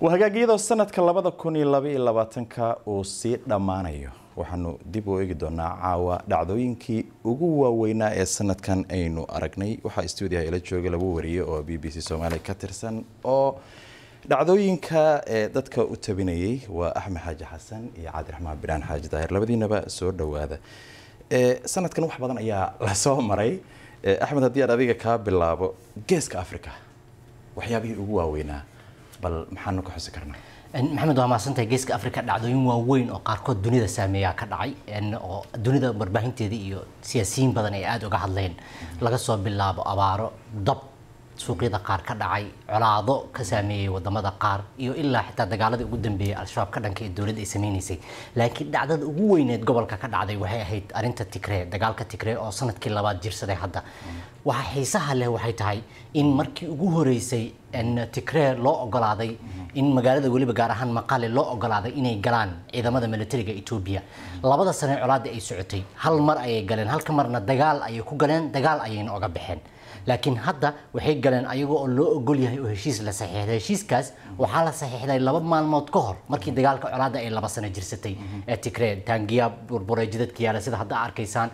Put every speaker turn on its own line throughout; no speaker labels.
waa sanadka labada kun iyo laba iyo labaatanka uu sii dhammaanayo waxaanu dib u eegi doonaa caawa dhacdooyinkii ugu waaweynaa ee sanadkan aynu aragnay waxaa stuudiaha ila jooga lagu wariyey oo b b c soomaaliya ka tirsan oo dhacdooyinka ee dadka u tabinayay waa axmed xaaji xasan iyo cabdiraxmaan biraan xaaji daahir labadiinaba soo dhowaada sanadkan wax badan ayaa lasoo maray axmed haddii aan adiga kaa bilaabo geeska africa waxyaabihii ugu waaweynaa bal
maxaanu ka xusi karnaa maxamed waa mahadsantay geeska africa dhacdooyin waaweyn oo qaarkood dunida saameeyaa ka dhacay oo dunida warbaahinteedii iyo siyaasiyiin badan ay aada uga hadleen laga soo bilaabo abaaro dab suuqyada qaar ka dhacay colaado ka saameeyey wadamada qaar iyo ilaa xitaa dagaaladii ugu dambeeyey al-shabaab ka dhanka ee dowladda ay samaynaysay laakiin dhacdada ugu weyneed gobolka ka dhacday waxay ahayd arinta tigree dagaalka tigree oo sanadkii labaad jiirsaday hadda waxa xiisaha leh waxay tahay in markii ugu horeysay tigree loo ogolaaday in magaalada weliba gaar ahaan maqale loo ogolaaday inay galaan ciidamada milatariga etoobiya labada sane colaada ay socotay hal mar ayay galeen halka marna dagaal ayay ku galeen dagaal ayayna oga baxeen laakiin hadda waxay galeen ayagoo oo loo ogol yahay oo heshiis la saxiixday heshiiskaas waxaa la saxiixday laba maalmood ka hor markii dagaalka colaadda ay laba sano jirsatay mhm. ee tigree taangiya burburay jidadka yaala sida hadda arkaysaan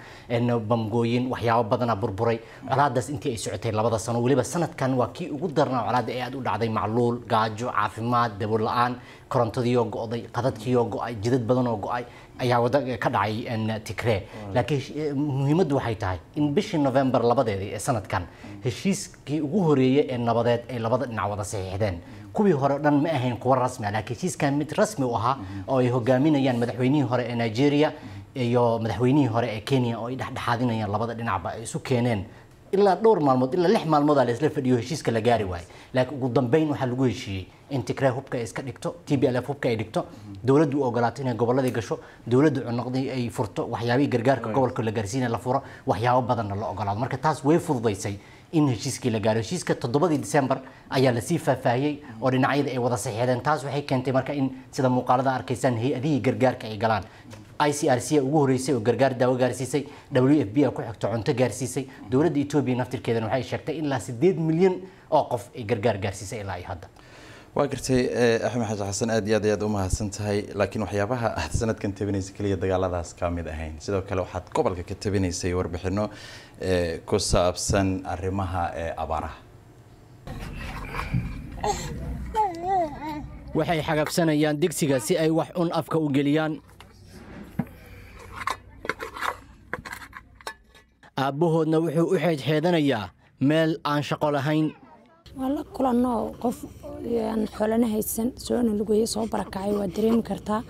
bamgooyin waxyaabo badanaa burburay colaadaas intii ay socotay labada sano weliba sanadkan waa kii ugu darnaa colaadda ee aada u dhacday macluul gaajo caafimaad dabool la-aan korontadii oo go'day qadadkii oo go'ay jidad badan oo go'ay ayaa wada ka dhacay Tigray laakiin muhiimaddu waxay tahay in bishii November labadeedii ee sanadkan heshiiskii ugu horeeyay ee nabadeed ay labada dhinac wada saxiixdeen kuwii hore dhan ma ahayn kuwa rasmi ah laakiin heshiiskan mid rasmi u ahaa oo ay hogaaminayaan madaxweynihii hore ee Nigeria iyo madaxweynihii hore ee Kenya oo ay dhexdhexaadinayaan labada dhinacba ay isu keeneen ilaa dhowr maalmood ilaa lix maalmoodaa la isla fadhiyo heshiiska la gaari waayo laakiin ugu dambeyn waxaa lagu heshiiyey in Tigray hubka iska dhigto TPLF hubka ay dhigto dawladdu u ogolaato inay gobolada gasho dawladdu cunuqday ay furto waxyaabihii gargaarka gobolka la gaarsiinaya la furo waxyaabo badanna la ogolaado marka taas way fududaysay in heshiiskii la gaaro heshiiska toddobadii December ayaa la sii faahfaahiyey oo dhinacyada ay wada saxiixdeen taas waxay keentay marka in sida muuqaalada arkaysaan hay-adihii gargaarka ay galaan i r c ugu horeysay oo gargaar daawo gaarsiisay w f b ku xigto cunto gaarsiisay dowladda etoobiya naftirkeedana waxay sheegtay ilaa sideed milyan oo qof ay gargaar gaarsiisay ilaa iyo hadda waa gartay
eh, axmed xasan xasan aad iyo aad ayaad u tahay laakiin waxyaabaha aad sanadkan tabinaysay keliya dagaaladaas kamid ahayn sidoo kale waxaad gobolka ka tabinaysay warbixino eh, ku saabsan
arrimaha eh, abaaraha waxay xagabsanayaan digsiga si ay wax un afka u geliyaan aabbahoodna wuxuu u xeedxeedanayaa meel aan shaqo lahayn waa la kulanoo qof aan xoolana haysan soona lugeeye soo barakacay waa dareemi kartaa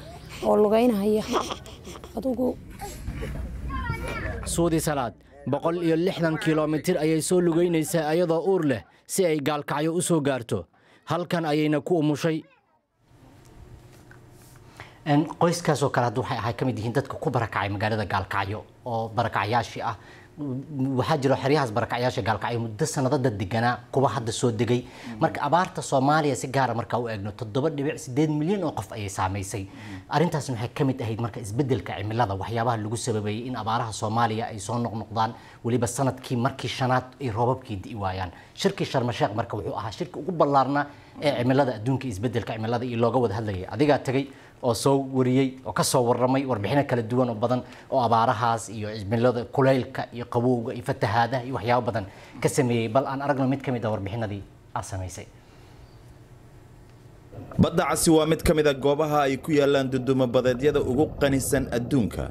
oo lugaynahaya adugu suudi salaad boqol iyo lixdan kilomitir ayay soo lugaynaysaa ayadoo uur leh si ay gaalkacyo u soo gaarto halkan ayayna ku umushay qoyskaasoo kale hadda waxay ahay ka mid yihiin dadka ku barakacay magaalada gaalkacyo oo barakacyaashii ah waxaa jiro xeryahaas barakacyaasha gaalkacyo muddo sanadada deganaa kuwa hadda soo degay marka abaarta soomaaliya si gaara ah markaa u eegno toddoba dhibic sideed milyan oo qof ayay saamaysay arrintaas waxay ka mid ahayd marka isbeddelka cimilada waxyaabaha lagu sababeeyey in abaaraha soomaaliya ay soo noqnoqdaan weliba sanadkii markii shanaad ay roobabkii di'i waayaan shirkii sharmasheekh marka wuxuu ahaa shirkii ugu ballaarnaa ee cimilada adduunka isbeddelka cimilada iyo looga wada hadlayay adigaa tegay oo soo wariyey oo ka soo warramay warbixino kala duwan oo badan oo abaarahaas iyo cimilada kulaylka iyo qabowga iyo fatahaadaha iyo waxyaabo badan ka sameeyey bal aan aragno mid ka mid a ah warbixinadii aad samaysay
badda casi waa mid ka mida ah goobaha ay ku yaallaan duduma badeedyada ugu qanisan adduunka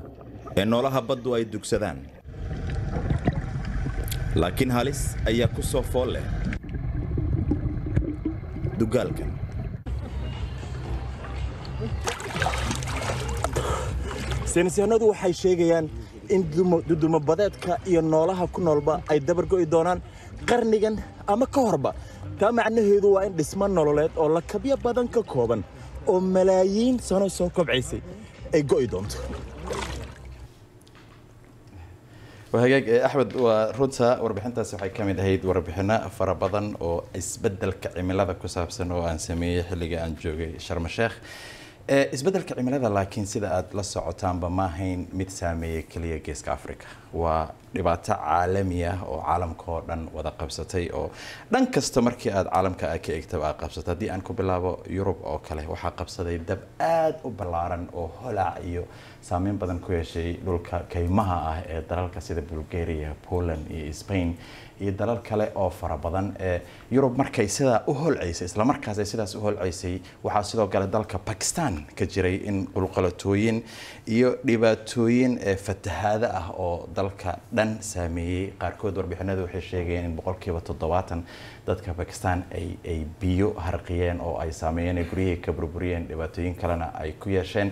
ee noolaha baddu ay dugsadaan laakiin halis ayaa ku soo fool leh dugaalkan saynisyahanadu waxay sheegayaan in dudumabadeedka iyo noolaha ku noolba ay dabar go'i doonaan qarnigan ama ka horba taa macnaheedu waa in dhismo nololeed oo lakabyo badan ka kooban oo malaayiin sano soo kobcaysay ay go'i doonto hagaag eh, axmed waa runta warbixintaasi waxay ka mid ahayd warbixinno fara badan oo isbeddelka cimilada ku saabsan oo aan sameeyey xilliga aan joogay sharmasheekh isbedelka cimilada laakiin sida aad la socotaanba maahayn mid saameeya keliya geeska africa waa dhibaato caalami ah oo caalamka oo dhan wada qabsatay oo dhan kasta markii aad caalamka a ah ka egtaba aa qabsata haddii aan ku bilaabo yurub oo kale waxaa qabsaday dab aada u ballaaran oo holaac iyo saameyn badan ku yeeshay dhulka kaymaha ah ee dalalka sida bulgaria poland iyo spain iyo dalal kale oo fara badan ee yurub markay sidaa u holcaysay islamarkaas sidaas u holcaysay waxaa sidoo kale dalka bakistan ka jiray in qulqalatooyin iyo dhibaatooyin fatahaado ah oo dalka dhan saameeyey qaarkood warbixinadu waxay sheegayeen in boqolkiiba toddobaatan dadka bakistan ay biyo harqiyeen oo ay saameeyeen ay guryahii ka burburiyeen dhibaatooyin kalena ay ku yeesheen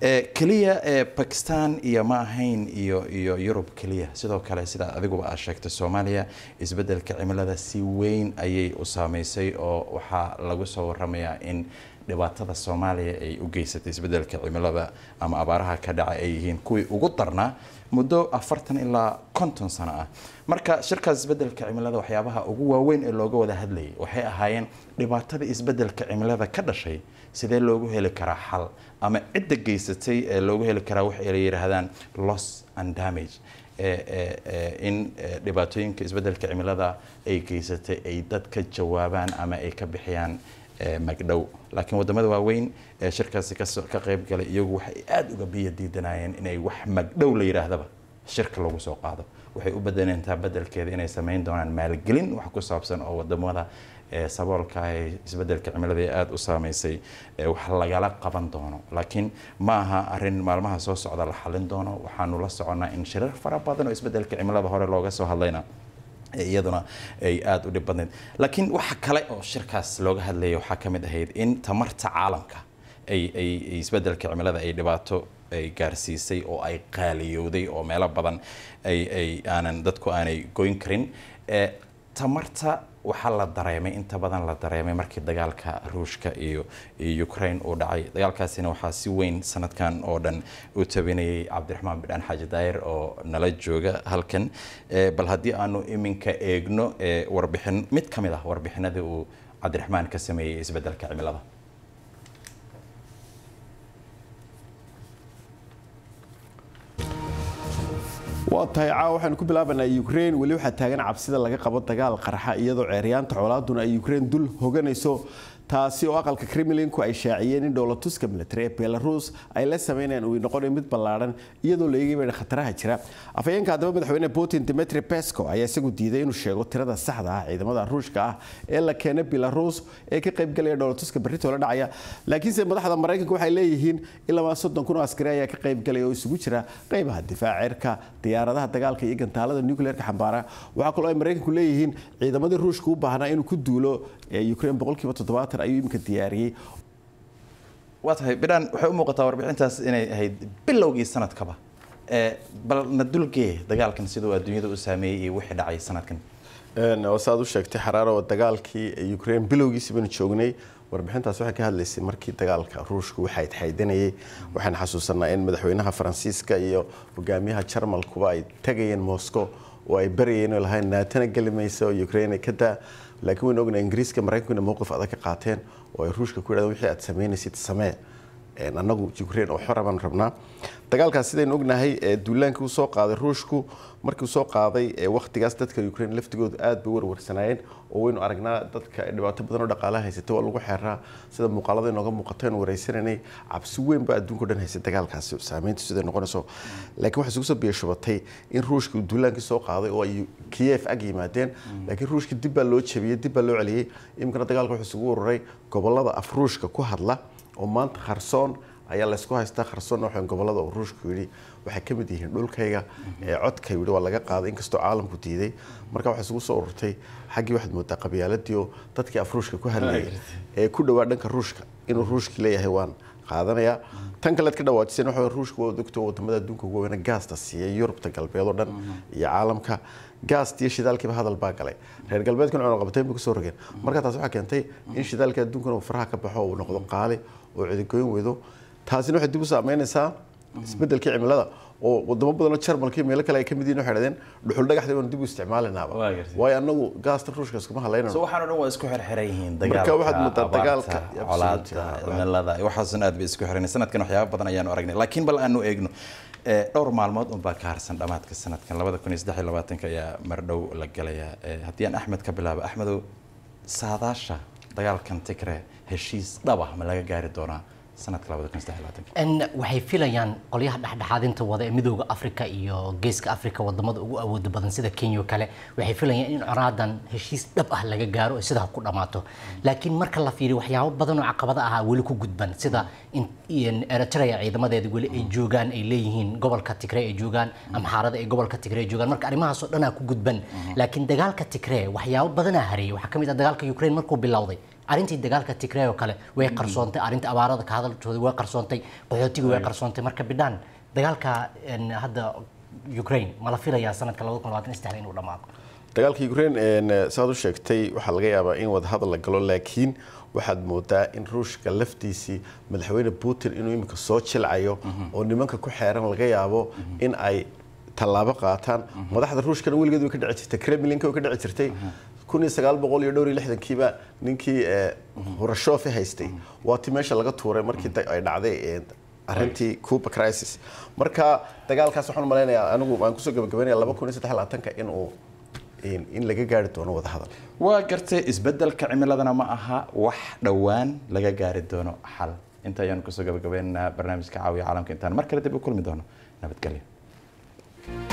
eh, keliya bakistan eh, iyo ma ahayn iyo iyo yurub keliya sidoo kale sida adiguba aad sheegtay soomaaliya isbeddelka cimilada si weyn ayay u saameysay oo waxaa lagu soo warramayaa in dhibaatada soomaaliya ay u geysatay isbedelka cimilada ama abaaraha ka dhaca ay yihiin kuwii ugu darnaa muddo afartan ilaa konton sano ah marka shirkaas isbedelka cimilada waxyaabaha ugu waaweyn ee looga wada hadlayay waxay ahaayeen dhibaatada isbedelka cimilada ka dhashay sidee loogu heli karaa xal ama cidda geysatay ee loogu heli karaa waxa la yidhaahdaan loss and damage in dhibaatooyinka isbedelka cimilada ay geysatay ay dadka jawaabaan ama ay ka bixiyaan magdhow laakiin wadamada waaweyn ee shirkaasi ka qaybgalay iyagu waxay aada uga biyo diidanayeen inay wax magdhow la yidhaahdaba shirka lagu soo qaado waxay u badaneentaa bedelkeeda inay samayn doonaan maalgelin wax ku saabsan oo wadamada saboolka ah ee isbedelka cimilada ee aada u saameysay wax lagala qaban doono laakiin ma aha arin maalmaha soo socda la xalin doono waxaanu la soconaa in shirar fara badan oo isbedelka cimilada hore looga soo hadlayna iyaduna ay aada u dhib badnayd laakiin waxa kale oo shirkaas looga hadlayay waxaa ka mid ahayd in tamarta caalamka ay ay isbeddelka cimilada ay dhibaato ay gaarsiisay oo ay qaaliyowday oo meelo badan ay ay aanan dadku aanay goyn karin eh, tamarta waxaa la dareemay inta badan la dareemay markii dagaalka ruushka iyo ukrain uu dhacay dagaalkaasina waxaa si weyn sanadkan oo dhan u tabinayay cabdiraxmaan bidhaan xaaji daayir oo nala jooga halkan eh, bal haddii aanu iminka eegno eh, warbixin mid ka mid ah warbixinadii uu cabdiraxmaan ka sameeyey isbedelka cimilada
oo tahay caawa waxaanu ku bilaabanaa ukrain weli waxaa taagan cabsida laga qabo dagaal qarxa iyadoo ceeryaanta colaaduna ay ukrain dul hoganayso taasi oo aqalka kremlinku ay shaaciyeen in dhoolatuska milatari ee belarus ay la sameynayaan uu noqonayo mid ballaadhan iyadoo la eegaybana khataraha jira afhayeenka haddaba madaxweyne putin dimitri pesco ayaa isagu diiday inuu sheego tirada saxda ah ciidamada ruushka ah ee la keenay belarus ee ka qaybgalaya dhoolatuska berrito la dhacaya laakiinse madaxda maraykanka waxay leeyihiin ilaa soddon kun askari ayaa ka qaybgalaya oo isugu jira qaybaha difaaca cirka diyaaradaha dagaalka iyo gantaalada nucleerka xambaara waxaa kaloo ay maraykanku leeyihiin ciidamadii ruushka u baahnaa inuu ku duulo ukraine boqolkiiba toddobaatan ayuu imika diyaariyey
waa tahay bidhaan waxay u muuqataa warbixintaas inay ahayd bilowgii sanadkaba bal nadulgee dagaalkan siduu adduunyada u saameeyey iyo wixii dhacay sanadkan
saad u sheegtay xaraaro dagaalkii ukrain bilowgiisi baynu joognay warbixintaas waxay ka hadlaysay markii dagaalka ruushku waxay xaydanayay waxaan xasuusanaa in madaxweynaha faransiiska iyo hogaamiyaha jarmalkuba ay tegayeen moscow oo ay barayeen lahayn naatana gelimaysa maysa oo ukraine ka daa laakiin waynu ognahay ingiriiska ina mowqif adag ka qaateen oo ay ruushka ku yidhahdeen wixii aad samaynaysid samee anagu jukrain oo xora baan rabnaa dagaalkaas sidaynu ognahay duulaankii usoo qaaday ruushku markii usoo qaaday wakhtigaas dadka ukrain laftigoodu aad bay warwarsanaayeen oo waynu aragnaa dadka dhibaato badan oo haysata waa lagu xeeraa sida muuqaalada inooga muuqato aynu waraysananay cabsi weyn baa adduunka o dhan haysa dagaalkaasi saameyntu siday noqonayso laakiin waxaa isugu soo biyashubatay in ruushka duulaankii soo qaaday oo ay kiyef ag yimaadeen laakiin ruushka dib baa loo jabiyey dib baa loo celiyey iminkana dagaalka wuxuu isugu ururay gobollada af ku hadla oo maanta kharsoon ayaa laysku haystaa kharsoon waxaan gobolada oo ruushku yidhi waxay ka mid yihiin dhulkayga ee codka yidhi waa laga qaaday inkastoo caalamku diiday marka waxaa isugu soo ururtay xaggii waxaad moodaa qabyaaladii oo dadkii af ruushka ku hadlayay ee ku dhowaa dhanka ruushka inuu ruushkii leeyahay waan qaadanayaa tan kalead ka dhawaajiseen waxa ruushka waa dogto wadamada adduunka ugu weyna gaasta siiyay yurubta galbeed oo dhan iyo caalamka gaasta iyo shidaalkiiba hadal baa galay reer galbeedkan cunaqabatayn bay kusoo rogeen marka taas waxaa keentay in shidaalka adduunkana uu faraha ka baxo uu noqdo qaali oo cidigoyn weydo taasina waxay dib u saameynaysaa isbedelka cimilada oo wadamo badanoo jarmalka meelo kale ay kamid yihin waxay dhahdeen dhuxul dhagaxda baanu dib u isticmaalinaaba waayo annagu
gaasta ruushka iskuma halaynano waxaan o dhan waa isku xirxiran yihiin dagaalka waxaad moodaa dagaalka colaadta cimilada waxaasna aad bay isku xiran sanadkan waxyaaba badan ayaanu aragnay laakiin bal aanu eegno eh, dhowr maalmood unbaa ka harsan dhammaadka sanadkan labada kun iyo saddex iyo labaatanka ayaa mardhow la galayaa eh, haddii aan axmed ka bilaabo axmedow saadaasha dagaalkan tigre heshiis dhab ah ma laga gaari doonaa
waxay filayaan qolyaha dhexdhexaadinta wada ee midooda africa iyo geeska africa wadamada ugu awooda badan sida kenya o kale waxay filayaan in coraadan heshiis dhab ah laga gaaro ee sidaa ku dhammaato laakiin marka la fiiriyo waxyaabo badan oo caqabado ahaa weli ku gudban sida eritrea ciidamadeeda weli ay joogaan ay leeyihiin gobolka tigree ay joogaan amxaarada ay gobolka tigree joogaan marka arrimahaasoo dhanaa ah ku gudban mhm. laakiin dagaalka tigre waxyaabo badanaa ah hareeyay waxaa ka mid ah dagaalka ukraine markuu bilowday arintii dagaalka tigray oo kale way qarsoontay arinta abaarada ka hadaltooda way qarsoontay qaxootiga way qarsoontay marka bidhaan dagaalka hadda ukraine ma la filayaa sanadka inuu dhamaado
dagaalka ukraine saad u sheegtay waxaa laga yaabaa in wadahadal la galo laakiin waxaad moodaa in ruushka laftiisii madaxweyne putin inuu iminka soo jilcayo oo nimanka ku xeeran laga yaabo in ay tallaabo qaataan madaxda ruushkana weligeed way ka dhici jirtay kremlinka way ka dhici jirtay kun iyo sagaal ninkii hurashoofi eh, haystay waati meesha laga tuuray markii ay dhacday eh, arintii cuba crisis marka dagaalkaas waxaan malaynayaa anigu aan kusoo gabagabeynaya laba kun saddex labaatanka inuu in laga gaari
doono wadahadal waa gartay isbedelka cimiladana ma aha wax dhowaan laga gaari doono xal inta ayaan kusoo gabagabeynanaa barnaamijka caawiya caalamka intaan mar kale dib u kulmi doono nabadgelyo